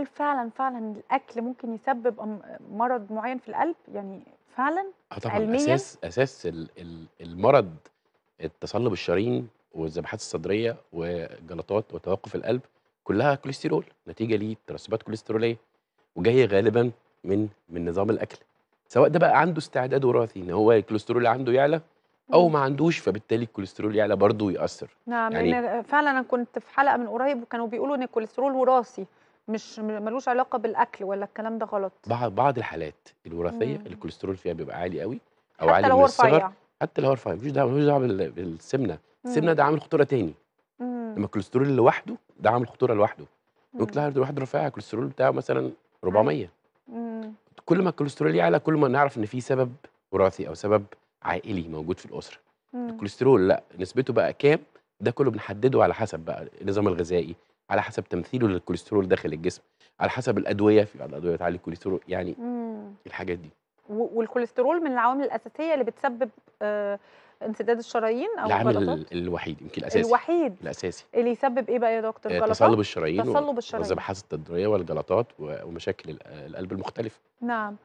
هل فعلًا، فعلًا الأكل ممكن يسبب مرض معيّن في القلب، يعني فعلًا آه طبعًا، علميًا؟ أساس أساس المرض التصلب الشرايين والذبحات الصدرية والجلطات وتوقف القلب كلّها كوليسترول، نتيجة لترسبات كوليسترولية، وجاية غالبًا من من نظام الأكل، سواء ده بقى عنده استعداد وراثي إن هو الكوليسترول عنده يعلى أو ما عندوش، فبالتالي الكوليسترول يعلى برضه يأثّر، نعم، يعني فعلًا أنا كنت في حلقة من قريب وكانوا بيقولوا إن الكوليسترول وراثي. مش ملوش علاقه بالاكل ولا الكلام ده غلط بعض بعض الحالات الوراثيه مم. الكوليسترول فيها بيبقى عالي قوي او حتى عالي لو من الصغر حتى لو هو رفيع مفيش دعوه ملوش دعوه بالسمنه السمنه ده عامل خطوره تاني مم. لما الكوليسترول لوحده ده عامل خطوره لوحده ممكن لها الواحد رفيع الكوليسترول بتاعه مثلا 400 مم. كل ما الكوليسترول يعلى كل ما نعرف ان في سبب وراثي او سبب عائلي موجود في الاسره مم. الكوليسترول لا نسبته بقى كام ده كله بنحدده على حسب بقى النظام الغذائي على حسب تمثيله للكوليسترول داخل الجسم على حسب الادويه في بعض الادويه بتعلي الكوليسترول يعني مم. الحاجات دي والكوليسترول من العوامل الاساسيه اللي بتسبب آه انسداد الشرايين او العامل الوحيد يمكن الاساسي الوحيد الاساسي اللي يسبب ايه بقى يا دكتور آه، جلطات تصلب الشرايين تصلب الشرايين والذبحات التدريه والجلطات ومشاكل القلب المختلفه نعم